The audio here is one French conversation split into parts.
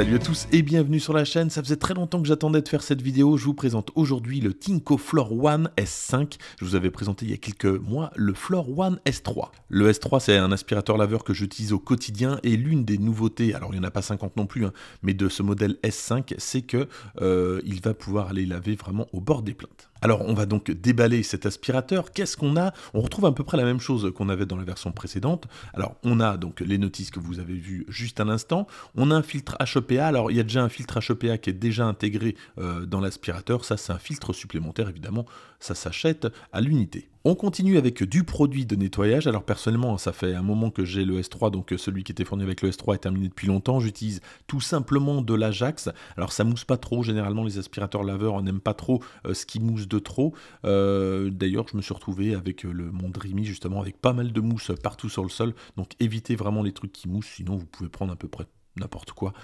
Salut à tous et bienvenue sur la chaîne, ça faisait très longtemps que j'attendais de faire cette vidéo, je vous présente aujourd'hui le Tinko Floor One S5, je vous avais présenté il y a quelques mois le Floor One S3. Le S3 c'est un aspirateur laveur que j'utilise au quotidien et l'une des nouveautés, alors il n'y en a pas 50 non plus, hein, mais de ce modèle S5 c'est que euh, il va pouvoir aller laver vraiment au bord des plaintes. Alors on va donc déballer cet aspirateur. Qu'est-ce qu'on a On retrouve à peu près la même chose qu'on avait dans la version précédente. Alors on a donc les notices que vous avez vues juste à l'instant. On a un filtre HEPA. Alors il y a déjà un filtre HEPA qui est déjà intégré euh, dans l'aspirateur. Ça c'est un filtre supplémentaire évidemment. Ça s'achète à l'unité. On continue avec du produit de nettoyage. Alors personnellement, ça fait un moment que j'ai le S3, donc celui qui était fourni avec le S3 est terminé depuis longtemps. J'utilise tout simplement de l'Ajax. Alors ça mousse pas trop. Généralement, les aspirateurs laveurs n'aiment pas trop euh, ce qui mousse de trop. Euh, d'ailleurs, je me suis retrouvé avec euh, le monde Dreamy, justement, avec pas mal de mousse euh, partout sur le sol. Donc évitez vraiment les trucs qui moussent, sinon vous pouvez prendre à peu près n'importe quoi,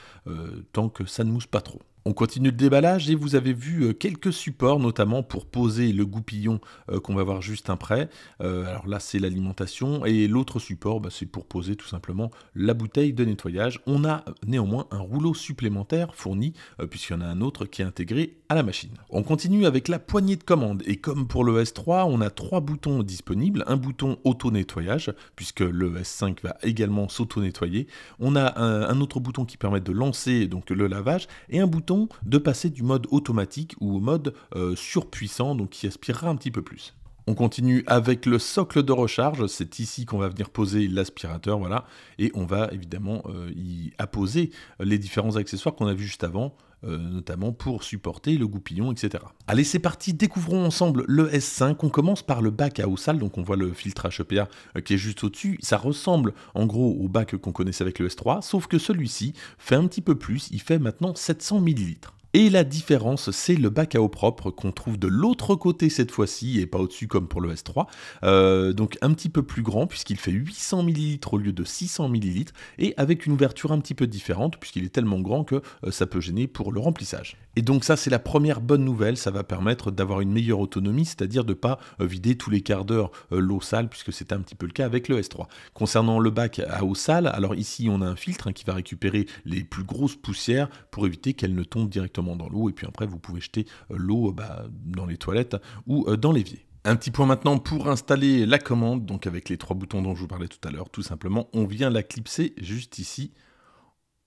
tant que ça ne mousse pas trop. On continue le déballage et vous avez vu euh, quelques supports, notamment pour poser le goupillon euh, qu'on va voir juste après. Euh, alors là, c'est l'alimentation et l'autre support, bah, c'est pour poser tout simplement la bouteille de nettoyage. On a néanmoins un rouleau supplémentaire fourni puisqu'il y en a un autre qui est intégré à la machine. On continue avec la poignée de commande et comme pour le S3, on a trois boutons disponibles, un bouton auto-nettoyage puisque le S5 va également s'auto-nettoyer. On a un, un autre bouton qui permet de lancer donc le lavage et un bouton de passer du mode automatique ou au mode euh, surpuissant, donc qui aspirera un petit peu plus. On continue avec le socle de recharge, c'est ici qu'on va venir poser l'aspirateur, voilà, et on va évidemment euh, y apposer les différents accessoires qu'on a vus juste avant, euh, notamment pour supporter le goupillon, etc. Allez, c'est parti, découvrons ensemble le S5. On commence par le bac à eau sale, donc on voit le filtre HEPA euh, qui est juste au-dessus. Ça ressemble en gros au bac qu'on connaissait avec le S3, sauf que celui-ci fait un petit peu plus, il fait maintenant 700 ml. Et la différence, c'est le bac à eau propre qu'on trouve de l'autre côté cette fois-ci et pas au-dessus comme pour le S3. Euh, donc un petit peu plus grand puisqu'il fait 800 ml au lieu de 600 ml et avec une ouverture un petit peu différente puisqu'il est tellement grand que euh, ça peut gêner pour le remplissage. Et donc ça, c'est la première bonne nouvelle. Ça va permettre d'avoir une meilleure autonomie, c'est-à-dire de ne pas euh, vider tous les quarts d'heure l'eau sale puisque c'était un petit peu le cas avec le S3. Concernant le bac à eau sale, alors ici on a un filtre hein, qui va récupérer les plus grosses poussières pour éviter qu'elles ne tombent directement dans l'eau, et puis après vous pouvez jeter euh, l'eau euh, bah, dans les toilettes ou euh, dans l'évier. Un petit point maintenant pour installer la commande, donc avec les trois boutons dont je vous parlais tout à l'heure, tout simplement, on vient la clipser juste ici.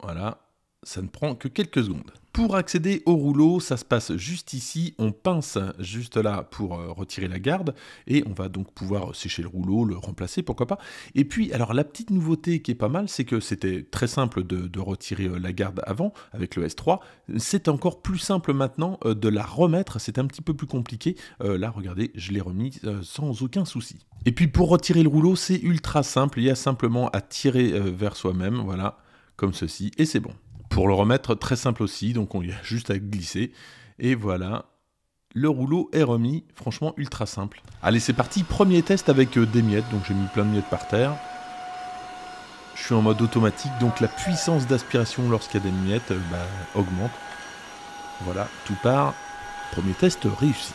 Voilà, ça ne prend que quelques secondes. Pour accéder au rouleau, ça se passe juste ici, on pince juste là pour euh, retirer la garde, et on va donc pouvoir sécher le rouleau, le remplacer, pourquoi pas. Et puis, alors la petite nouveauté qui est pas mal, c'est que c'était très simple de, retirer euh, la garde avant, avec le S3, c'est encore plus simple maintenant euh, de la remettre, c'est un petit peu plus compliqué, là regardez, je l'ai remis sans aucun souci. Et puis pour retirer le rouleau, c'est ultra simple, il y a simplement à tirer vers soi-même, voilà, comme ceci, et c'est bon. Pour le remettre, très simple aussi, donc on y a juste à glisser. Et voilà, le rouleau est remis, franchement ultra simple. Allez c'est parti, premier test avec euh, des miettes, donc j'ai mis plein de miettes par terre. Je suis en mode automatique, donc la puissance d'aspiration lorsqu'il y a des miettes euh, bah, augmente. Voilà, tout part. Premier test réussi.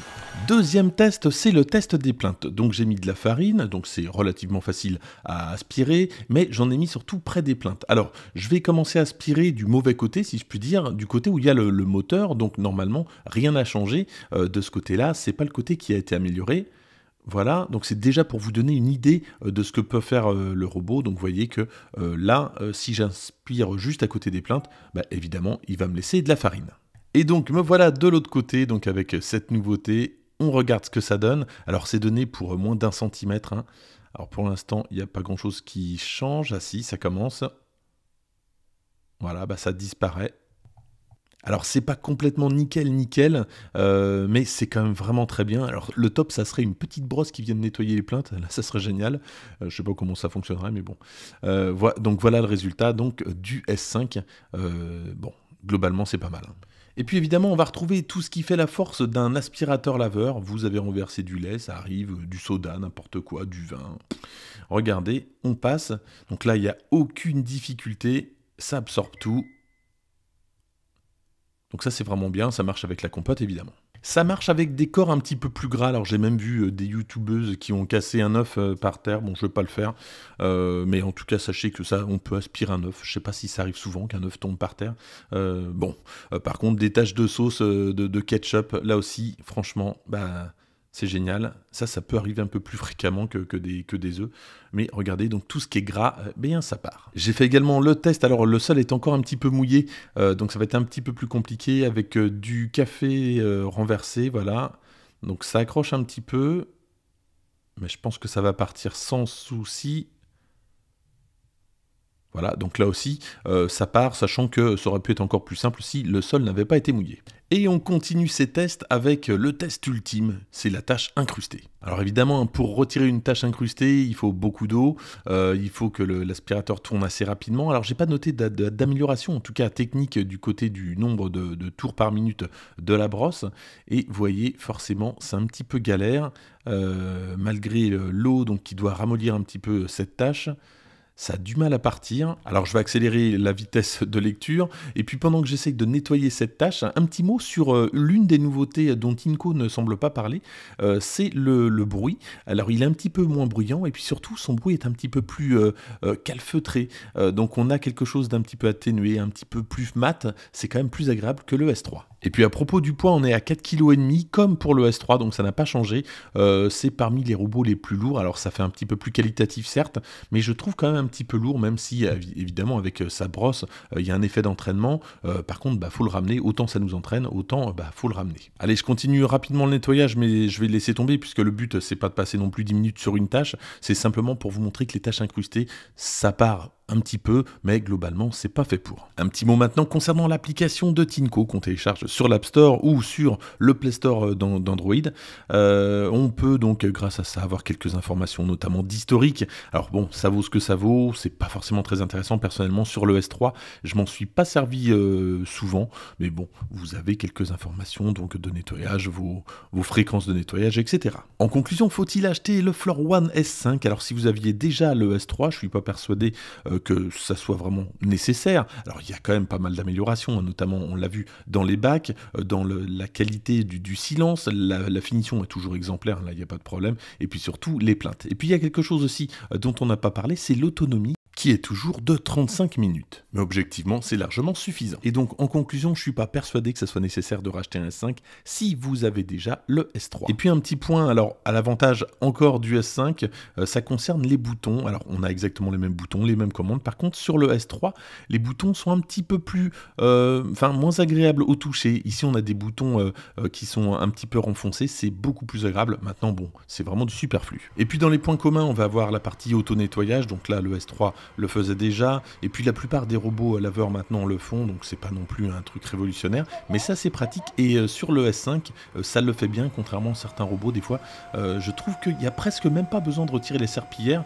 Deuxième test, c'est le test des plaintes. Donc j'ai mis de la farine, donc c'est relativement facile à aspirer, mais j'en ai mis surtout près des plaintes. Alors je vais commencer à aspirer du mauvais côté, si je puis dire, du côté où il y a le, moteur, donc normalement rien n'a changé euh, de ce côté-là, c'est pas le côté qui a été amélioré. Voilà, donc c'est déjà pour vous donner une idée euh, de ce que peut faire euh, le robot. Donc vous voyez que là, si j'inspire juste à côté des plaintes, bah évidemment, il va me laisser de la farine. Et donc me voilà de l'autre côté, donc avec cette nouveauté on regarde ce que ça donne. Alors c'est donné pour moins d'un centimètre. Hein. Alors pour l'instant, il n'y a pas grand-chose qui change. Ah si, ça commence. Voilà, bah, ça disparaît. Alors c'est pas complètement nickel nickel, euh, mais c'est quand même vraiment très bien. Alors le top, ça serait une petite brosse qui de nettoyer les plaintes. Là, ça serait génial. Je euh, je sais pas comment ça fonctionnerait, mais bon. Euh, donc voilà le résultat donc du S5. bon, globalement, c'est pas mal. Et puis évidemment, on va retrouver tout ce qui fait la force d'un aspirateur laveur. Vous avez renversé du lait, ça arrive, euh, du soda, n'importe quoi, du vin. Regardez, on passe. Donc là, il n'y a aucune difficulté, ça absorbe tout. Donc ça, c'est vraiment bien, ça marche avec la compote évidemment. Ça marche avec des corps un petit peu plus gras. Alors j'ai même vu euh, des youtubeuses qui ont cassé un œuf euh, par terre. Bon, je vais pas le faire, euh, mais en tout cas sachez que ça, on peut aspirer un œuf. Je sais pas si ça arrive souvent qu'un œuf tombe par terre. bon, par contre des taches de sauce de, de ketchup, là aussi, franchement, bah c'est génial. Ça, ça peut arriver un peu plus fréquemment que, des, que œufs. Mais regardez, donc tout ce qui est gras, euh, bien ça part. J'ai fait également le test. Alors le sol est encore un petit peu mouillé, euh, donc ça va être un petit peu plus compliqué avec euh, du café renversé, voilà. Donc ça accroche un petit peu, mais je pense que ça va partir sans souci. Voilà, donc là aussi, euh, ça part, sachant que ça aurait pu être encore plus simple si le sol n'avait pas été mouillé. Et on continue ces tests avec le test ultime, c'est la tâche incrustée. Alors évidemment, hein, pour retirer une tâche incrustée, il faut beaucoup d'eau, euh, il faut que l'aspirateur tourne assez rapidement. Alors j'ai pas noté d'amélioration, en tout cas technique, du côté du nombre de, tours par minute de la brosse. Et vous voyez, forcément, c'est un petit peu galère, euh, malgré l'eau donc qui doit ramollir un petit peu cette tâche ça a du mal à partir. Alors je vais accélérer la vitesse de lecture. Et puis pendant que j'essaye de nettoyer cette tâche, un petit mot sur euh, l'une des nouveautés dont Inko ne semble pas parler, euh, c'est le, bruit. Alors il est un petit peu moins bruyant et puis surtout son bruit est un petit peu plus euh, calfeutré. donc on a quelque chose d'un petit peu atténué, un petit peu plus mat. C'est quand même plus agréable que le S3. Et puis à propos du poids, on est à 4,5 kg comme pour le S3, donc ça n'a pas changé. Euh, c'est parmi les robots les plus lourds, alors ça fait un petit peu plus qualitatif certes, mais je trouve quand même un petit peu lourd, même si euh, évidemment avec euh, sa brosse, il y a un effet d'entraînement. par contre, il bah, faut le ramener, autant ça nous entraîne, autant bah, faut le ramener. Allez, je continue rapidement le nettoyage, mais je vais le laisser tomber, puisque le but, c'est pas de passer non plus 10 minutes sur une tâche, c'est simplement pour vous montrer que les tâches incrustées, ça part un petit peu, mais globalement, c'est pas fait pour. Un petit mot maintenant concernant l'application de Tinko qu'on télécharge sur l'App Store ou sur le Play Store euh, d'Android. Euh, on peut donc, grâce à ça, avoir quelques informations, notamment d'historique. Alors bon, ça vaut ce que ça vaut, c'est pas forcément très intéressant personnellement sur le S3. Je m'en suis pas servi euh, souvent, mais bon, vous avez quelques informations donc de nettoyage, vos, fréquences de nettoyage, etc. En conclusion, faut-il acheter le Floor One S5 Alors si vous aviez déjà le S3, je suis pas persuadé. Euh, que ça soit vraiment nécessaire. Alors il y a quand même pas mal d'améliorations, hein, notamment on l'a vu dans les bacs, euh, dans la qualité du, silence, la, la, finition est toujours exemplaire, hein, là il n'y a pas de problème, et puis surtout les plaintes. Et puis il y a quelque chose aussi euh, dont on n'a pas parlé, c'est l'autonomie qui est toujours de 35 minutes. Mais objectivement, c'est largement suffisant. Et donc, en conclusion, je suis pas persuadé que ça soit nécessaire de racheter un S5 si vous avez déjà le S3. Et puis un petit point, alors à l'avantage encore du S5, euh, ça concerne les boutons. Alors on a exactement les mêmes boutons, les mêmes commandes. Par contre, sur le S3, les boutons sont un petit peu plus, euh, enfin moins agréables au toucher. Ici, on a des boutons euh, qui sont un petit peu renfoncés, c'est beaucoup plus agréable. Maintenant, bon, c'est vraiment du superflu. Et puis dans les points communs, on va avoir la partie auto-nettoyage. Donc là, le S3 le faisait déjà, et puis la plupart des robots laveurs maintenant le font, donc c'est pas non plus un truc révolutionnaire, mais ça c'est pratique, et euh, sur le S5, euh, ça le fait bien, contrairement à certains robots des fois. Euh, je trouve qu'il n'y a presque même pas besoin de retirer les serpillères,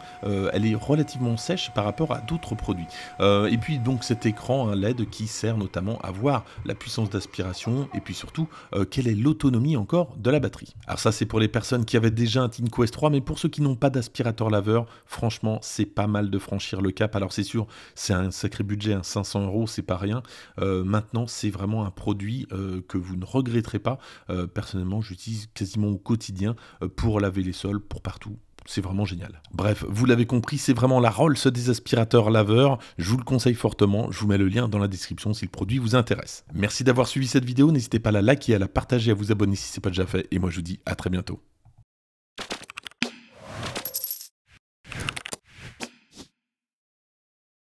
elle est relativement sèche par rapport à d'autres produits. et puis donc cet écran LED qui sert notamment à voir la puissance d'aspiration, et puis surtout, quelle est l'autonomie encore de la batterie. Alors ça c'est pour les personnes qui avaient déjà un s 3, mais pour ceux qui n'ont pas d'aspirateur laveur, franchement c'est pas mal de franchir le cap. Alors c'est sûr, c'est un sacré budget, 500 hein. euros, c'est pas rien. Euh, maintenant, c'est vraiment un produit euh, que vous ne regretterez pas. Euh, personnellement, j'utilise quasiment au quotidien pour laver les sols, pour partout, c'est vraiment génial. Bref, vous l'avez compris, c'est vraiment la Rolls des aspirateurs laveurs. Je vous le conseille fortement. Je vous mets le lien dans la description si le produit vous intéresse. Merci d'avoir suivi cette vidéo. N'hésitez pas à la liker, à la partager, à vous abonner si ce n'est pas déjà fait. Et moi, je vous dis à très bientôt.